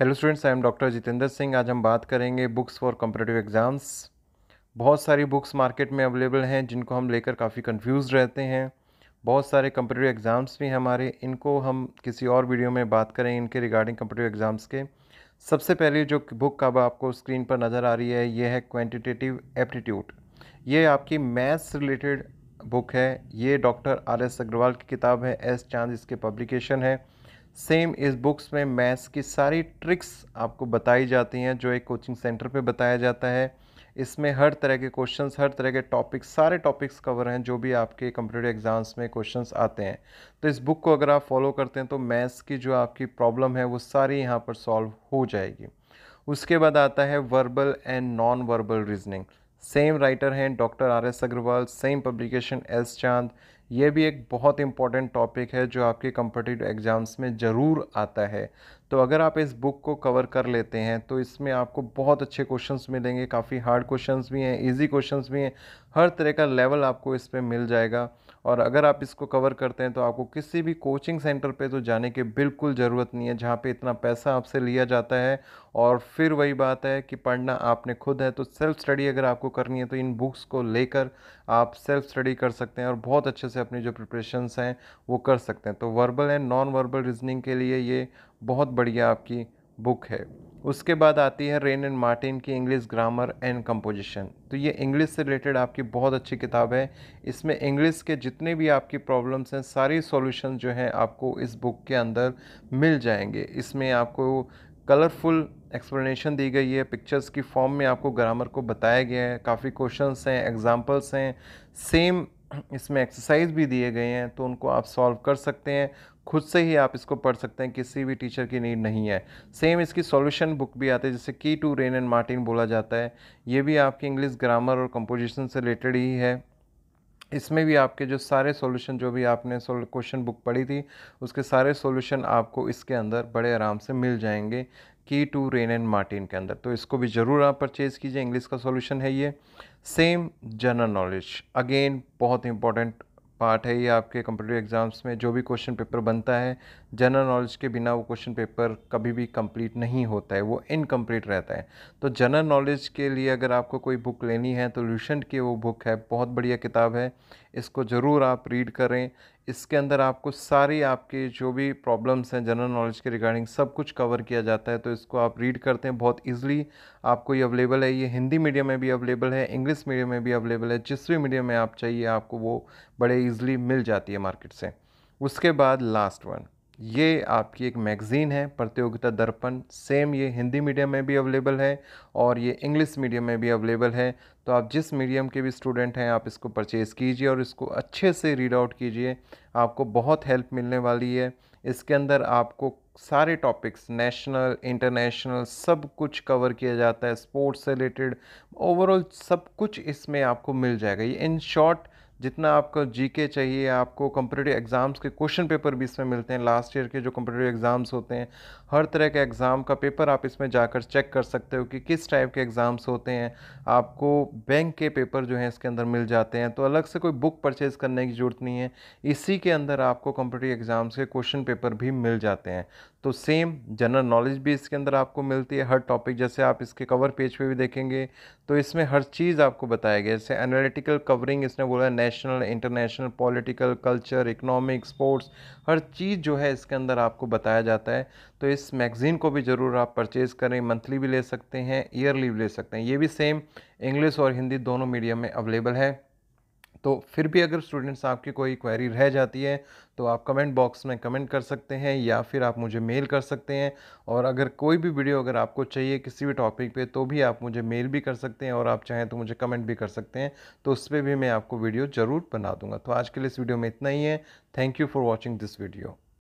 hello students I am doctor Jitendra Singh आज हम बात करेंगे बुक्स फॉर कॉम्पिटेटिव एग्ज़ाम्स बहुत सारी बुक्स मार्केट में अवेलेबल हैं जिनको हम लेकर काफ़ी कंफ्यूज रहते हैं बहुत सारे कॉम्पिटेटिव एग्ज़ाम्स भी हमारे इनको हम किसी और वीडियो में बात करें इनके रिगार्डिंग कॉम्पिटेटिव एग्ज़ाम्स के सबसे पहले जो बुक अब आपको स्क्रीन पर नज़र आ रही है ये है क्वान्टिटेटिव एप्टीट्यूड ये आपकी मैथ्स रिलेटेड बुक है ये डॉक्टर आर एस अग्रवाल की किताब है एस चांद इसके पब्लिकेशन है सेम इस बुक्स में मैथ्स की सारी ट्रिक्स आपको बताई जाती हैं जो एक कोचिंग सेंटर पे बताया जाता है इसमें हर तरह के क्वेश्चंस हर तरह के टॉपिक्स सारे टॉपिक्स कवर हैं जो भी आपके कंप्यूटर एग्ज़ाम्स में क्वेश्चंस आते हैं तो इस बुक को अगर आप फॉलो करते हैं तो मैथ्स की जो आपकी प्रॉब्लम है वो सारी यहाँ पर सॉल्व हो जाएगी उसके बाद आता है verbal and non verbal reasoning same writer हैं doctor R S Agarwal same publication S Chand ये भी एक बहुत इम्पॉर्टेंट टॉपिक है जो आपके कम्पटिटिव एग्ज़ाम्स में ज़रूर आता है तो अगर आप इस बुक को कवर कर लेते हैं तो इसमें आपको बहुत अच्छे क्वेश्चंस मिलेंगे काफ़ी हार्ड क्वेश्चंस भी हैं इजी क्वेश्चंस भी हैं हर तरह का लेवल आपको इस पर मिल जाएगा और अगर आप इसको कवर करते हैं तो आपको किसी भी कोचिंग सेंटर पे तो जाने की बिल्कुल ज़रूरत नहीं है जहाँ पे इतना पैसा आपसे लिया जाता है और फिर वही बात है कि पढ़ना आपने खुद है तो सेल्फ स्टडी अगर आपको करनी है तो इन बुक्स को लेकर आप सेल्फ स्टडी कर सकते हैं और बहुत अच्छे से अपनी जो प्रिपरेशंस हैं वो कर सकते हैं तो verbal and non verbal reasoning के लिए ये बहुत बढ़िया आपकी बुक है उसके बाद आती है रेन एंड मार्टिन की इंग्लिश ग्रामर एंड कंपोजिशन तो ये इंग्लिश से रिलेटेड आपकी बहुत अच्छी किताब है इसमें इंग्लिश के जितने भी आपकी प्रॉब्लम्स हैं सारी सॉल्यूशन जो हैं आपको इस बुक के अंदर मिल जाएंगे इसमें आपको कलरफुल एक्सप्लेनेशन दी गई है पिक्चर्स की फॉर्म में आपको ग्रामर को बताया गया है काफ़ी क्वेश्चंस हैं एग्जांपल्स हैं सेम इसमें एक्सरसाइज भी दिए गए हैं तो उनको आप सॉल्व कर सकते हैं खुद से ही आप इसको पढ़ सकते हैं किसी भी टीचर की नीड नहीं है सेम इसकी सॉल्यूशन बुक भी आती है जैसे की टू रेन एंड मार्टिन बोला जाता है ये भी आपकी इंग्लिश ग्रामर और कंपोजिशन से रिलेटेड ही है इसमें भी आपके जो सारे सॉल्यूशन जो भी आपने क्वेश्चन बुक पढ़ी थी उसके सारे सॉल्यूशन आपको इसके अंदर बड़े आराम से मिल जाएंगे की टू रेन एंड मार्टिन के अंदर तो इसको भी ज़रूर आप परचेज़ कीजिए इंग्लिश का सॉल्यूशन है ये सेम जनरल नॉलेज अगेन बहुत इंपॉर्टेंट पार्ट है ये आपके कंप्यूटर एग्ज़ाम्स में जो भी क्वेश्चन पेपर बनता है जनरल नॉलेज के बिना वो क्वेश्चन पेपर कभी भी कंप्लीट नहीं होता है वो इनकम्प्लीट रहता है तो जनरल नॉलेज के लिए अगर आपको कोई बुक लेनी है तो ल्यूशेंट की वो बुक है बहुत बढ़िया किताब है इसको ज़रूर आप रीड करें इसके अंदर आपको सारी आपके जो भी प्रॉब्लम्स हैं जनरल नॉलेज के रिगार्डिंग सब कुछ कवर किया जाता है तो इसको आप रीड करते हैं बहुत ईजिली आपको ये अवेलेबल है ये हिंदी मीडियम में भी अवेलेबल है इंग्लिश मीडियम में भी अवेलेबल है जिस भी मीडियम में आप चाहिए आपको वो बड़े ईजिली मिल जाती है मार्केट से उसके बाद लास्ट वन ये आपकी एक मैगज़ीन है प्रतियोगिता दर्पण सेम ये हिंदी मीडियम में भी अवेलेबल है और ये इंग्लिश मीडियम में भी अवेलेबल है तो आप जिस मीडियम के भी स्टूडेंट हैं आप इसको परचेज़ कीजिए और इसको अच्छे से रीड आउट कीजिए आपको बहुत हेल्प मिलने वाली है इसके अंदर आपको सारे टॉपिक्स नेशनल इंटरनेशनल सब कुछ कवर किया जाता है स्पोर्ट्स से रिलेटेड ओवरऑल सब कुछ इसमें आपको मिल जाएगा ये इन शॉर्ट जितना आपको जीके चाहिए आपको कंपटेटिव एग्ज़ाम्स के क्वेश्चन पेपर भी इसमें मिलते हैं लास्ट ईयर के जो कंपटेटिव एग्ज़ाम्स होते हैं हर तरह के एग्ज़ाम का पेपर आप इसमें जाकर चेक कर सकते हो कि किस टाइप के एग्ज़ाम्स होते हैं आपको बैंक के पेपर जो हैं इसके अंदर मिल जाते हैं तो अलग से कोई बुक परचेज़ करने की ज़रूरत नहीं है इसी के अंदर आपको कंपटेटिव एग्ज़ाम्स के क्वेश्चन पेपर भी मिल जाते हैं तो सेम जनरल नॉलेज भी इसके अंदर आपको मिलती है हर टॉपिक जैसे आप इसके कवर पेज पे भी देखेंगे तो इसमें हर चीज़ आपको बताया गया जैसे एनालिटिकल कवरिंग इसने बोला है national international political culture economic sports हर चीज़ जो है इसके अंदर आपको बताया जाता है तो इस मैगज़ीन को भी ज़रूर आप परचेज़ करें मंथली भी ले सकते हैं ईयरली भी ले सकते हैं ये भी सेम इंग्लिश और हिंदी दोनों मीडियम में अवेलेबल है तो फिर भी अगर स्टूडेंट्स आपकी कोई क्वेरी रह जाती है तो आप कमेंट बॉक्स में कमेंट कर सकते हैं या फिर आप मुझे मेल कर सकते हैं और अगर कोई भी वीडियो अगर आपको चाहिए किसी भी टॉपिक पे तो भी आप मुझे मेल भी कर सकते हैं और आप चाहें तो मुझे कमेंट भी कर सकते हैं तो उस पर भी मैं आपको वीडियो ज़रूर बना दूँगा तो आज के लिए इस वीडियो में इतना ही है thank you for watching this video